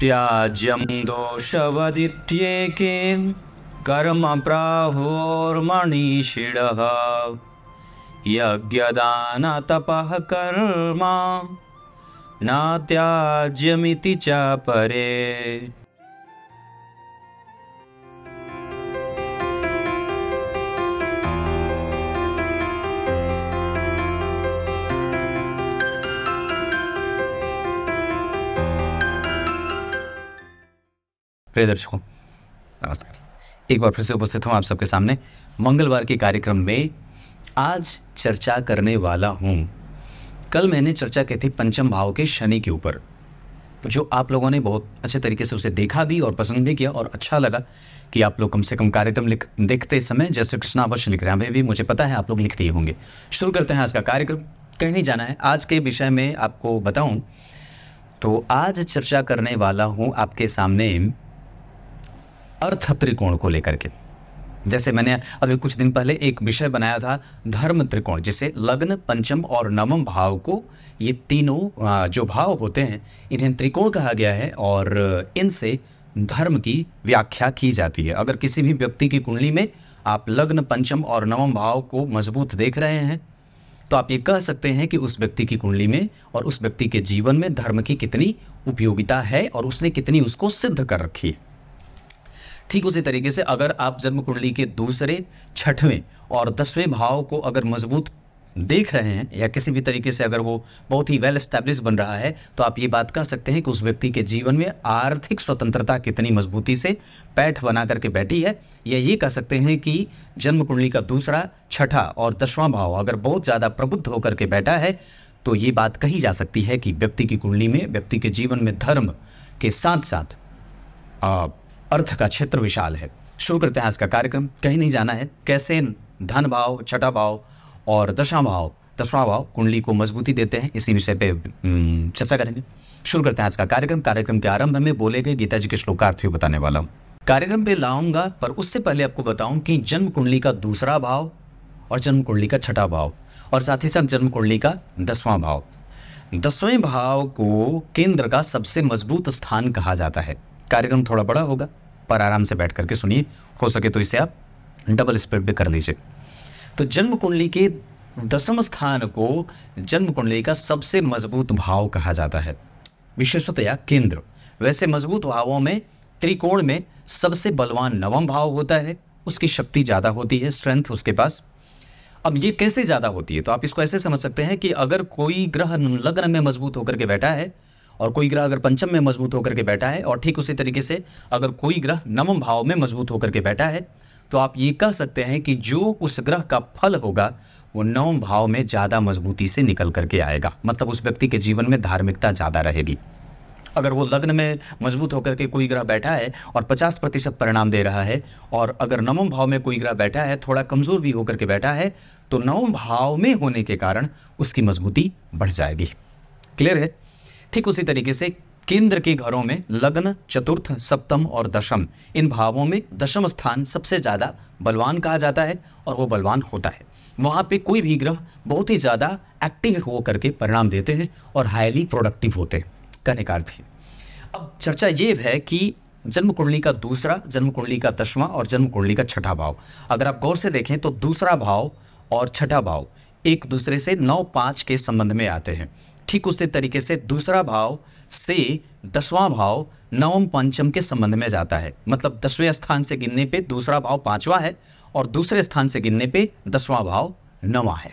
त्याज्यं दोषवदित्येके कर्मप्राहोर्मणिषिडः यज्ञदानतपः कर्म त्याज्यमिति च परे प्रिय दर्शकों नमस्कार एक बार फिर से उपस्थित हूँ आप सबके सामने मंगलवार के कार्यक्रम में आज चर्चा करने वाला हूँ कल मैंने चर्चा की थी पंचम भाव के शनि के ऊपर जो आप लोगों ने बहुत अच्छे तरीके से उसे देखा भी और पसंद भी किया और अच्छा लगा कि आप लोग कम से कम कार्यक्रम लिख देखते समय जैसे कृष्णा अवश्य लिख रहे हैं अभी भी मुझे पता है आप लोग लिखते ही होंगे शुरू करते हैं आज का कार्यक्रम कहीं नहीं जाना है आज के विषय में आपको बताऊं तो आज चर्चा करने वाला हूं आपके सामने अर्थ त्रिकोण को लेकर के जैसे मैंने अभी कुछ दिन पहले एक विषय बनाया था धर्म त्रिकोण जिसे लग्न पंचम और नवम भाव को ये तीनों जो भाव होते हैं इन्हें त्रिकोण कहा गया है और इनसे धर्म की व्याख्या की जाती है अगर किसी भी व्यक्ति की कुंडली में आप लग्न पंचम और नवम भाव को मजबूत देख रहे हैं तो आप ये कह सकते हैं कि उस व्यक्ति की कुंडली में और उस व्यक्ति के जीवन में धर्म की कितनी उपयोगिता है और उसने कितनी उसको सिद्ध कर रखी है ठीक उसी तरीके से अगर आप जन्म कुंडली के दूसरे छठवें और दसवें भाव को अगर मजबूत देख रहे हैं या किसी भी तरीके से अगर वो बहुत ही वेल स्टैब्लिश बन रहा है तो आप ये बात कह सकते हैं कि उस व्यक्ति के जीवन में आर्थिक स्वतंत्रता कितनी मजबूती से पैठ बना करके बैठी है या ये कह सकते हैं कि जन्म कुंडली का दूसरा छठा और दसवां भाव अगर बहुत ज़्यादा प्रबुद्ध होकर के बैठा है तो ये बात कही जा सकती है कि व्यक्ति की कुंडली में व्यक्ति के जीवन में धर्म के साथ साथ आप अर्थ का क्षेत्र विशाल है शुरू करते हैं आज का कार्यक्रम कहीं नहीं जाना है कैसे धन भाव छठा भाव और दशा भाव दसवां भाव कुंडली को मजबूती देते हैं इसी विषय पे हम्म, चर्चा करेंगे शुरू करते हैं आज का कार्यक्रम कार्यक्रम के आरंभ में बोले गए गीता जी के श्लोकार्थ भी बताने वाला हूँ कार्यक्रम पे लाऊंगा पर उससे पहले आपको बताऊं कि जन्म कुंडली का दूसरा भाव और जन्म कुंडली का छठा भाव और साथ ही साथ जन्म कुंडली का दसवां भाव दसवें भाव को केंद्र का सबसे मजबूत स्थान कहा जाता है कार्यक्रम थोड़ा बड़ा होगा पर आराम से बैठ करके सुनिए हो सके तो इसे आप डबल स्पीड भी कर लीजिए तो जन्म कुंडली के दसम स्थान को जन्म कुंडली का सबसे मजबूत भाव कहा जाता है विशेषतया केंद्र वैसे मजबूत भावों में त्रिकोण में सबसे बलवान नवम भाव होता है उसकी शक्ति ज़्यादा होती है स्ट्रेंथ उसके पास अब ये कैसे ज़्यादा होती है तो आप इसको ऐसे समझ सकते हैं कि अगर कोई ग्रह लग्न में मजबूत होकर के बैठा है और कोई ग्रह अगर पंचम में मजबूत होकर के बैठा है और ठीक उसी तरीके से अगर कोई ग्रह नवम भाव में मजबूत होकर के बैठा है तो आप ये कह सकते हैं कि जो उस ग्रह का फल होगा वो नवम भाव में ज़्यादा मजबूती से निकल करके आएगा मतलब उस व्यक्ति के जीवन में धार्मिकता ज़्यादा रहेगी अगर वो लग्न में मजबूत होकर के कोई ग्रह बैठा है और 50 प्रतिशत परिणाम दे रहा है और अगर नवम भाव में कोई ग्रह बैठा है थोड़ा कमज़ोर भी होकर के बैठा है तो नवम भाव में होने के कारण उसकी मजबूती बढ़ जाएगी क्लियर है ठीक उसी तरीके से केंद्र के घरों में लग्न चतुर्थ सप्तम और दशम इन भावों में दशम स्थान सबसे ज़्यादा बलवान कहा जाता है और वो बलवान होता है वहाँ पे कोई भी ग्रह बहुत ही ज़्यादा एक्टिव हो करके परिणाम देते हैं और हाईली प्रोडक्टिव होते हैं कहने का अर्थ अब चर्चा ये है कि जन्म कुंडली का दूसरा जन्म कुंडली का दसवां और जन्म कुंडली का छठा भाव अगर आप गौर से देखें तो दूसरा भाव और छठा भाव एक दूसरे से नौ पाँच के संबंध में आते हैं ठीक उसी तरीके से दूसरा भाव से दसवां भाव नवम पंचम के संबंध में जाता है मतलब दसवें स्थान से गिनने पे दूसरा भाव पांचवा है और दूसरे स्थान से गिनने पे दसवां भाव नवा है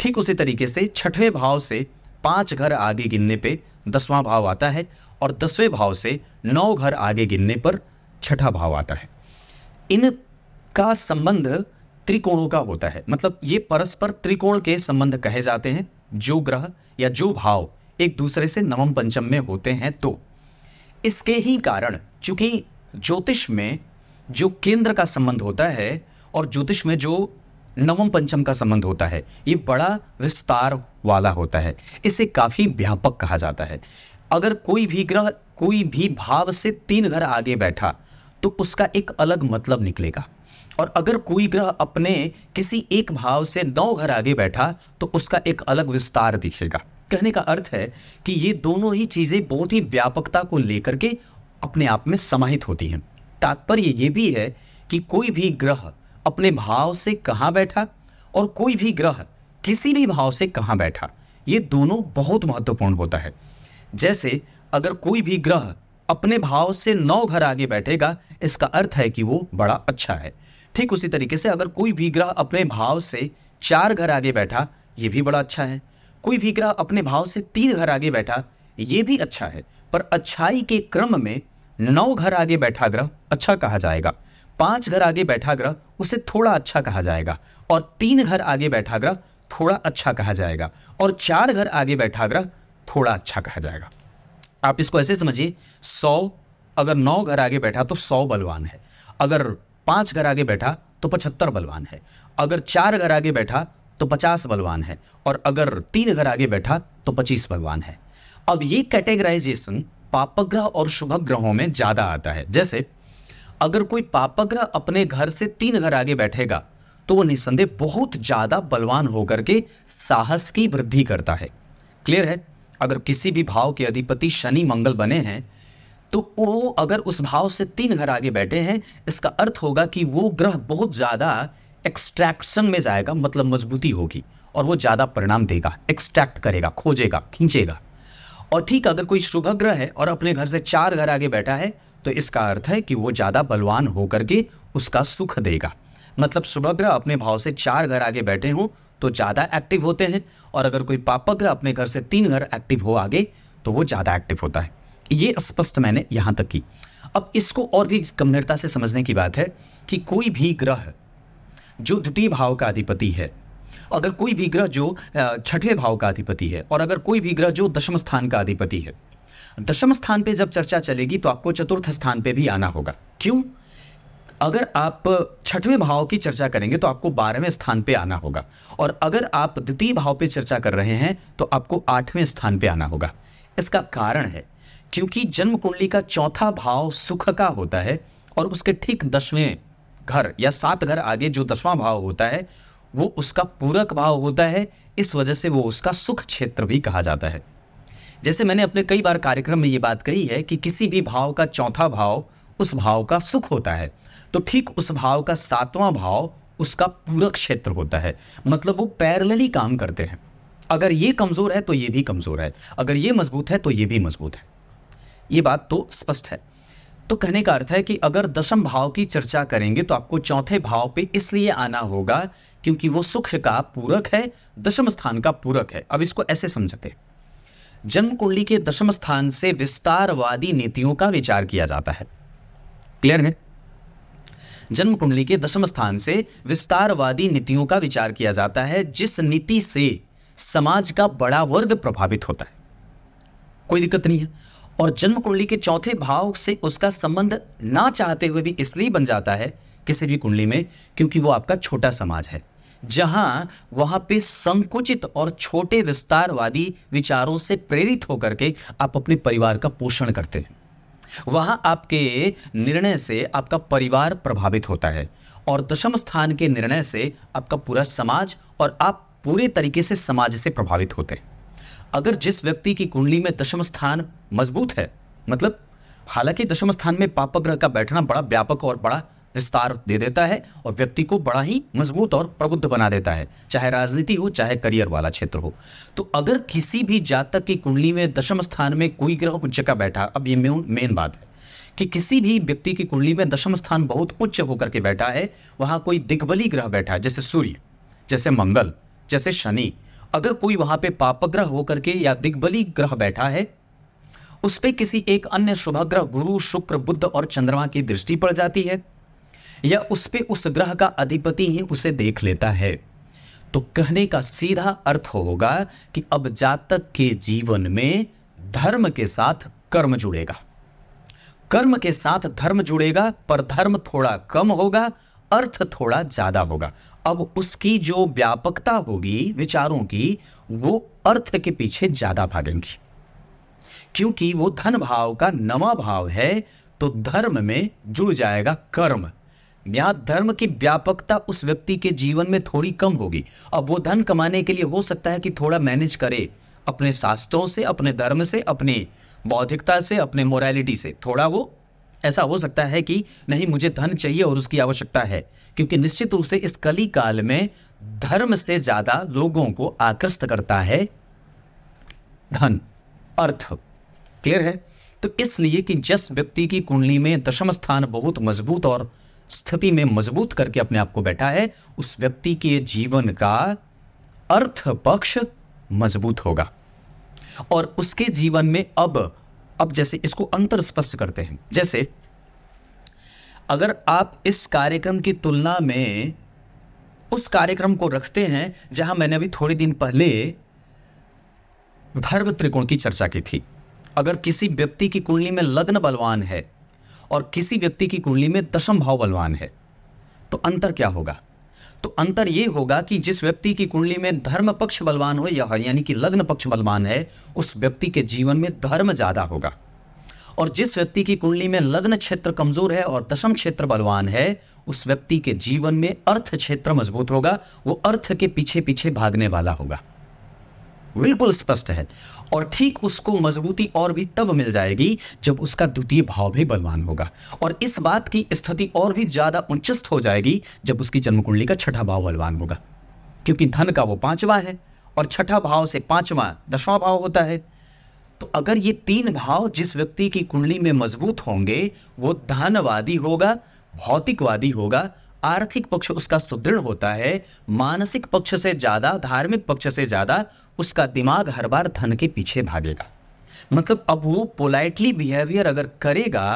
ठीक उसी तरीके से छठवें भाव से पाँच घर आगे गिनने पे दसवां भाव आता है और दसवें भाव से नौ घर आगे गिनने पर छठा भाव आता है इनका संबंध त्रिकोणों का होता है मतलब ये परस्पर त्रिकोण के संबंध कहे जाते हैं जो ग्रह या जो भाव एक दूसरे से नवम पंचम में होते हैं तो इसके ही कारण चूंकि ज्योतिष में जो केंद्र का संबंध होता है और ज्योतिष में जो नवम पंचम का संबंध होता है ये बड़ा विस्तार वाला होता है इसे काफ़ी व्यापक कहा जाता है अगर कोई भी ग्रह कोई भी भाव से तीन घर आगे बैठा तो उसका एक अलग मतलब निकलेगा और अगर कोई ग्रह अपने किसी एक भाव से नौ घर आगे बैठा तो उसका एक अलग विस्तार दिखेगा कहने का अर्थ है कि ये दोनों ही चीज़ें बहुत ही व्यापकता को लेकर के अपने आप में समाहित होती हैं तात्पर्य ये भी है कि कोई भी ग्रह अपने भाव से कहाँ बैठा और कोई भी ग्रह किसी भी भाव से कहाँ बैठा ये दोनों बहुत महत्वपूर्ण होता है जैसे अगर कोई भी ग्रह अपने भाव से नौ घर आगे बैठेगा इसका अर्थ है कि वो बड़ा अच्छा है ठीक उसी तरीके से अगर कोई भी ग्रह अपने भाव से चार घर आगे बैठा ये भी बड़ा अच्छा है कोई भी ग्रह अपने भाव से तीन घर आगे बैठा ये भी अच्छा है पर अच्छाई के क्रम में नौ घर आगे बैठा ग्रह अच्छा कहा जाएगा पांच घर आगे बैठा ग्रह उसे थोड़ा अच्छा कहा जाएगा और तीन घर आगे बैठा ग्रह थोड़ा अच्छा कहा जाएगा और चार घर आगे बैठा ग्रह थोड़ा अच्छा कहा जाएगा आप इसको ऐसे समझिए सौ अगर नौ घर आगे बैठा तो सौ बलवान है अगर पांच घर आगे बैठा तो पचहत्तर बलवान है अगर चार घर आगे बैठा तो पचास बलवान है और अगर तीन घर आगे बैठा तो पच्चीस बलवान है अब ये कैटेगराइजेशन पापग्रह और शुभ ग्रहों में ज़्यादा आता है जैसे अगर कोई पापग्रह अपने घर से तीन घर आगे बैठेगा तो वो निस्संदेह बहुत ज़्यादा बलवान होकर के साहस की वृद्धि करता है क्लियर है अगर किसी भी भाव के अधिपति शनि मंगल बने हैं तो वो अगर उस भाव से तीन घर आगे बैठे हैं इसका अर्थ होगा कि वो ग्रह बहुत ज़्यादा एक्सट्रैक्शन में जाएगा मतलब मजबूती होगी और वो ज़्यादा परिणाम देगा एक्सट्रैक्ट करेगा खोजेगा खींचेगा और ठीक अगर कोई शुभ ग्रह है और अपने घर से चार घर आगे बैठा है तो इसका अर्थ है कि वो ज़्यादा बलवान होकर के उसका सुख देगा मतलब शुभ ग्रह अपने भाव से चार घर आगे बैठे हों तो ज़्यादा एक्टिव होते हैं और अगर कोई पापग्रह अपने घर से तीन घर एक्टिव हो आगे तो वो ज़्यादा एक्टिव होता है ये स्पष्ट मैंने यहां तक की अब इसको और भी गंभीरता से समझने की बात है कि कोई भी ग्रह जो द्वितीय भाव का अधिपति है अगर कोई भी ग्रह जो छठे भाव का अधिपति है और अगर कोई भी ग्रह जो दशम स्थान का अधिपति है दशम स्थान पे जब चर्चा चलेगी तो आपको चतुर्थ स्थान पे भी आना होगा क्यों अगर आप छठवें भाव की चर्चा करेंगे तो आपको बारहवें स्थान पे आना होगा और अगर आप द्वितीय भाव पे चर्चा कर रहे हैं तो आपको आठवें स्थान पे आना होगा इसका कारण है क्योंकि जन्म कुंडली का चौथा भाव सुख का होता है और उसके ठीक दसवें घर या सात घर आगे जो दसवां भाव होता है वो उसका पूरक भाव होता है इस वजह से वो उसका सुख क्षेत्र भी कहा जाता है जैसे मैंने अपने कई बार कार्यक्रम में ये बात कही है कि किसी भी भाव का चौथा भाव उस भाव का सुख होता है तो ठीक उस भाव का सातवां भाव उसका पूरक क्षेत्र होता है मतलब वो पैरलली काम करते हैं अगर ये कमज़ोर है तो ये भी कमज़ोर है अगर ये मजबूत है तो ये भी मजबूत है ये बात तो स्पष्ट है तो कहने का अर्थ है कि अगर दशम भाव की चर्चा करेंगे तो आपको चौथे भाव पे इसलिए आना होगा क्योंकि वो सुख का पूरक है दशम स्थान का पूरक है अब इसको ऐसे समझते जन्म कुंडली के दशम स्थान से विस्तारवादी नीतियों का विचार किया जाता है क्लियर है जन्म कुंडली के दशम स्थान से विस्तारवादी नीतियों का विचार किया जाता है जिस नीति से समाज का बड़ा वर्ग प्रभावित होता है कोई दिक्कत नहीं है और जन्म कुंडली के चौथे भाव से उसका संबंध ना चाहते हुए भी इसलिए बन जाता है किसी भी कुंडली में क्योंकि वो आपका छोटा समाज है जहां वहां पे संकुचित और छोटे विस्तारवादी विचारों से प्रेरित होकर के आप अपने परिवार का पोषण करते हैं वहां आपके निर्णय से आपका परिवार प्रभावित होता है और दशम स्थान के निर्णय से आपका पूरा समाज और आप पूरे तरीके से समाज से प्रभावित होते हैं अगर जिस व्यक्ति की कुंडली में दशम स्थान मजबूत है मतलब हालांकि दशम स्थान में पापक ग्रह का बैठना बड़ा व्यापक और बड़ा विस्तार दे देता है और व्यक्ति को बड़ा ही मजबूत और प्रबुद्ध बना देता है चाहे राजनीति हो चाहे करियर वाला क्षेत्र हो तो अगर किसी भी जातक की कुंडली में दशम स्थान में कोई ग्रह उच्च का बैठा अब ये मेन बात है कि किसी भी व्यक्ति की कुंडली में दशम स्थान बहुत उच्च होकर के बैठा है वहां कोई दिग्बली ग्रह बैठा है जैसे सूर्य जैसे मंगल जैसे शनि अगर कोई वहां पे पापग्रह होकर के या दिग्बली ग्रह बैठा है उस पर किसी एक अन्य शुभग्रह गुरु शुक्र बुद्ध और चंद्रमा की दृष्टि पड़ जाती है या उस पर उस ग्रह का अधिपति ही उसे देख लेता है तो कहने का सीधा अर्थ होगा कि अब जातक के जीवन में धर्म के साथ कर्म जुड़ेगा कर्म के साथ धर्म जुड़ेगा पर धर्म थोड़ा कम होगा अर्थ थोड़ा ज़्यादा होगा अब उसकी जो व्यापकता होगी विचारों की वो अर्थ के पीछे ज़्यादा भागेंगी क्योंकि वो धन भाव का नवा भाव है तो धर्म में जुड़ जाएगा कर्म यहाँ धर्म की व्यापकता उस व्यक्ति के जीवन में थोड़ी कम होगी अब वो धन कमाने के लिए हो सकता है कि थोड़ा मैनेज करे अपने शास्त्रों से अपने धर्म से अपनी बौद्धिकता से अपने मोरालिटी से थोड़ा वो ऐसा हो सकता है कि नहीं मुझे धन चाहिए और उसकी आवश्यकता है क्योंकि निश्चित रूप से इस कली काल में धर्म से ज़्यादा लोगों को आकृष्ट करता है धन अर्थ क्लियर है तो इसलिए कि जिस व्यक्ति की कुंडली में दशम स्थान बहुत मजबूत और स्थिति में मजबूत करके अपने आप को बैठा है उस व्यक्ति के जीवन का अर्थ पक्ष मजबूत होगा और उसके जीवन में अब अब जैसे इसको अंतर स्पष्ट करते हैं जैसे अगर आप इस कार्यक्रम की तुलना में उस कार्यक्रम को रखते हैं जहां मैंने अभी थोड़े दिन पहले धर्म त्रिकोण की चर्चा की थी अगर किसी व्यक्ति की कुंडली में लग्न बलवान है और किसी व्यक्ति की कुंडली में दशम भाव बलवान है तो अंतर क्या होगा तो अंतर ये होगा कि जिस व्यक्ति की कुंडली में धर्म पक्ष बलवान हो या यानी कि लग्न पक्ष बलवान है उस व्यक्ति के जीवन में धर्म ज़्यादा होगा और जिस व्यक्ति की कुंडली में लग्न क्षेत्र कमजोर है और दशम क्षेत्र बलवान है उस व्यक्ति के जीवन में अर्थ क्षेत्र मजबूत होगा वो अर्थ के पीछे पीछे भागने वाला होगा बिल्कुल स्पष्ट है और ठीक उसको मजबूती और भी तब मिल जाएगी जब उसका द्वितीय भाव भी बलवान होगा और इस बात की स्थिति और भी ज़्यादा उच्चस्त हो जाएगी जब उसकी जन्मकुंडली का छठा भाव बलवान होगा क्योंकि धन का वो पांचवा है और छठा भाव से पांचवा दसवां भाव होता है तो अगर ये तीन भाव जिस व्यक्ति की कुंडली में मजबूत होंगे वो धनवादी होगा भौतिकवादी होगा आर्थिक पक्ष उसका सुदृढ़ होता है मानसिक पक्ष से ज़्यादा धार्मिक पक्ष से ज़्यादा उसका दिमाग हर बार धन के पीछे भागेगा मतलब अब वो पोलाइटली बिहेवियर अगर करेगा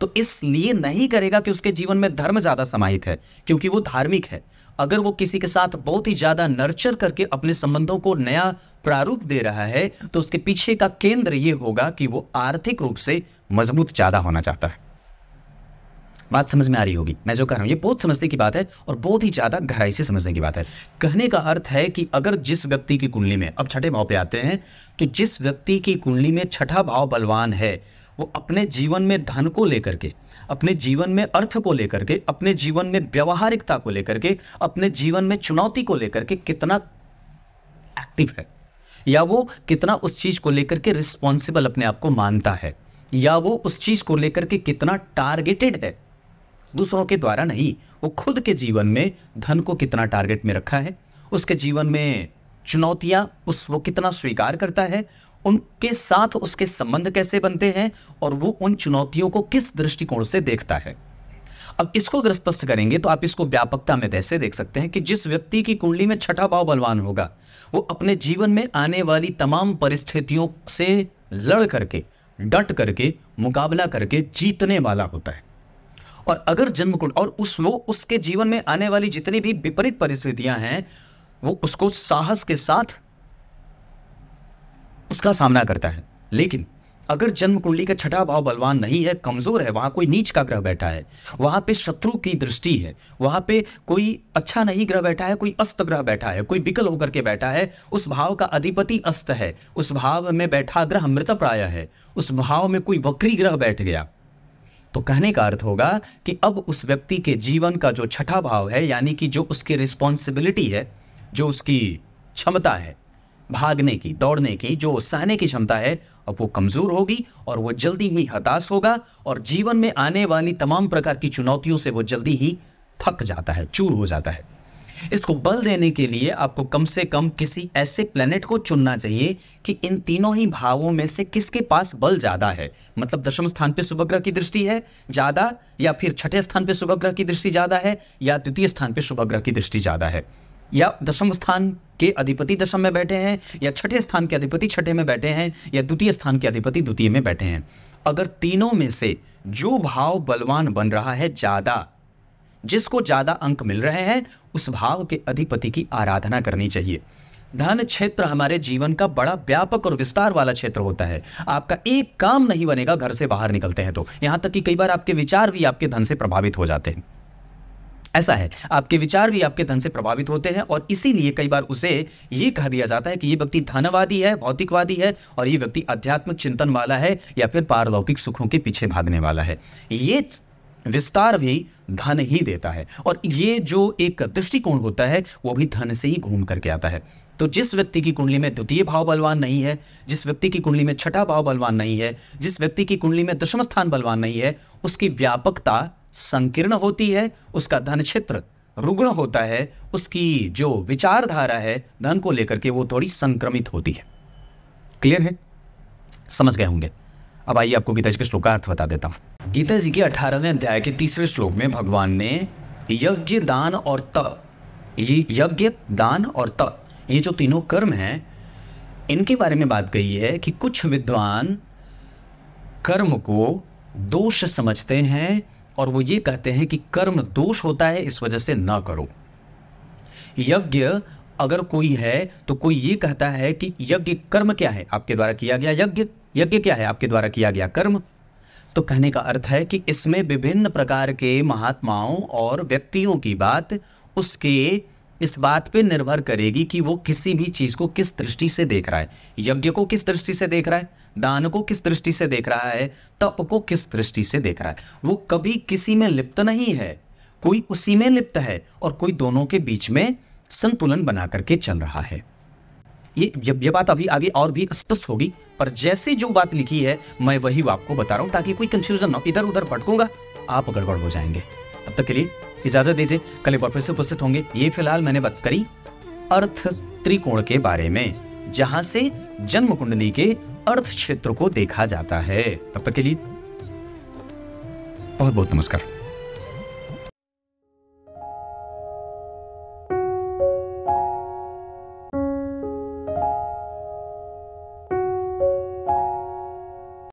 तो इसलिए नहीं करेगा कि उसके जीवन में धर्म ज़्यादा समाहित है क्योंकि वो धार्मिक है अगर वो किसी के साथ बहुत ही ज़्यादा नर्चर करके अपने संबंधों को नया प्रारूप दे रहा है तो उसके पीछे का केंद्र ये होगा कि वो आर्थिक रूप से मजबूत ज़्यादा होना चाहता है बात समझ में आ रही होगी मैं जो कह रहा हूँ ये बहुत समझने की बात है और बहुत ही ज़्यादा गहराई से समझने की बात है कहने का अर्थ है कि अगर जिस व्यक्ति की कुंडली में अब छठे भाव पे आते हैं तो जिस व्यक्ति की कुंडली में छठा भाव बलवान है वो अपने जीवन में धन को लेकर के अपने जीवन में अर्थ को लेकर के अपने जीवन में व्यवहारिकता को लेकर के अपने जीवन में चुनौती को लेकर के कितना एक्टिव है या वो कितना उस चीज़ को लेकर के रिस्पॉन्सिबल अपने आप को मानता है या वो उस चीज़ को लेकर के कितना टारगेटेड है दूसरों के द्वारा नहीं वो खुद के जीवन में धन को कितना टारगेट में रखा है उसके जीवन में चुनौतियाँ उस वो कितना स्वीकार करता है उनके साथ उसके संबंध कैसे बनते हैं और वो उन चुनौतियों को किस दृष्टिकोण से देखता है अब इसको अगर स्पष्ट करेंगे तो आप इसको व्यापकता में ऐसे देख सकते हैं कि जिस व्यक्ति की कुंडली में छठा भाव बलवान होगा वो अपने जीवन में आने वाली तमाम परिस्थितियों से लड़ करके डट करके मुकाबला करके जीतने वाला होता है और अगर जन्म कुंड और उस वो उसके जीवन में आने वाली जितनी भी विपरीत परिस्थितियां हैं वो उसको साहस के साथ उसका सामना करता है लेकिन अगर जन्म कुंडली का छठा भाव बलवान नहीं है कमजोर है वहां कोई नीच का ग्रह बैठा है वहां पे शत्रु की दृष्टि है वहां पे कोई अच्छा नहीं ग्रह बैठा है कोई अस्त ग्रह बैठा है कोई विकल होकर के बैठा है उस भाव का अधिपति अस्त है उस भाव में बैठा ग्रह मृत प्राय है उस भाव में कोई वक्री ग्रह बैठ गया तो कहने का अर्थ होगा कि अब उस व्यक्ति के जीवन का जो छठा भाव है यानी कि जो उसकी रिस्पॉन्सिबिलिटी है जो उसकी क्षमता है भागने की दौड़ने की जो सहने की क्षमता है अब वो कमज़ोर होगी और वो जल्दी ही हताश होगा और जीवन में आने वाली तमाम प्रकार की चुनौतियों से वो जल्दी ही थक जाता है चूर हो जाता है इसको बल देने के लिए आपको कम से कम किसी ऐसे प्लेनेट को चुनना चाहिए कि इन तीनों ही भावों में से किसके पास बल ज़्यादा है मतलब दशम स्थान पर ग्रह की दृष्टि है ज़्यादा या फिर छठे स्थान पर ग्रह की दृष्टि ज़्यादा है या द्वितीय स्थान पर ग्रह की दृष्टि ज़्यादा है या दशम स्थान के अधिपति दशम में बैठे हैं या छठे स्थान के अधिपति छठे में बैठे हैं या द्वितीय स्थान के अधिपति द्वितीय में बैठे हैं अगर तीनों में से जो भाव बलवान बन रहा है ज़्यादा जिसको ज़्यादा अंक मिल रहे हैं उस भाव के अधिपति की आराधना करनी चाहिए धन क्षेत्र हमारे जीवन का बड़ा व्यापक और विस्तार वाला क्षेत्र होता है आपका एक काम नहीं बनेगा घर से बाहर निकलते हैं तो यहाँ तक कि कई बार आपके विचार भी आपके धन से प्रभावित हो जाते हैं ऐसा है आपके विचार भी आपके धन से प्रभावित होते हैं और इसीलिए कई बार उसे ये कह दिया जाता है कि ये व्यक्ति धनवादी है भौतिकवादी है और ये व्यक्ति आध्यात्मिक चिंतन वाला है या फिर पारलौकिक सुखों के पीछे भागने वाला है ये विस्तार भी धन ही देता है और ये जो एक दृष्टिकोण होता है वो भी धन से ही घूम करके आता है तो जिस व्यक्ति की कुंडली में द्वितीय भाव बलवान नहीं है जिस व्यक्ति की कुंडली में छठा भाव बलवान नहीं है जिस व्यक्ति की कुंडली में दशम स्थान बलवान नहीं है उसकी व्यापकता संकीर्ण होती है उसका धन क्षेत्र रुग्ण होता है उसकी जो विचारधारा है धन को लेकर के वो थोड़ी संक्रमित होती है क्लियर है समझ गए होंगे अब आइए आपको गीता जी के श्लोक का अर्थ बता देता हूँ गीता जी के अठारहवें अध्याय के तीसरे श्लोक में भगवान ने यज्ञ दान और तप ये यज्ञ दान और तप ये जो तीनों कर्म हैं इनके बारे में बात कही है कि कुछ विद्वान कर्म को दोष समझते हैं और वो ये कहते हैं कि कर्म दोष होता है इस वजह से ना करो यज्ञ अगर कोई है तो कोई ये कहता है कि यज्ञ कर्म क्या है आपके द्वारा किया गया यज्ञ यज्ञ क्या है आपके द्वारा किया गया कर्म तो कहने का अर्थ है कि इसमें विभिन्न प्रकार के महात्माओं और व्यक्तियों की बात उसके इस बात पे निर्भर करेगी कि वो किसी भी चीज़ को किस दृष्टि से देख रहा है यज्ञ को किस दृष्टि से देख रहा है दान को किस दृष्टि से देख रहा है तप को किस दृष्टि से देख रहा है वो कभी किसी में लिप्त नहीं है कोई उसी में लिप्त है और कोई दोनों के बीच में संतुलन बना करके चल रहा है ये ये बात अभी आगे और भी स्पष्ट होगी पर जैसे जो बात लिखी है मैं वही आपको बता रहा हूँ ताकि कोई कंफ्यूजन ना इधर उधर भटकूंगा आप गड़बड़ हो जाएंगे तब तक के लिए इजाजत दीजिए कल एक बार फिर से उपस्थित होंगे ये फिलहाल मैंने बात करी अर्थ त्रिकोण के बारे में जहां से जन्म कुंडली के अर्थ क्षेत्र को देखा जाता है तब तक के लिए बहुत बहुत नमस्कार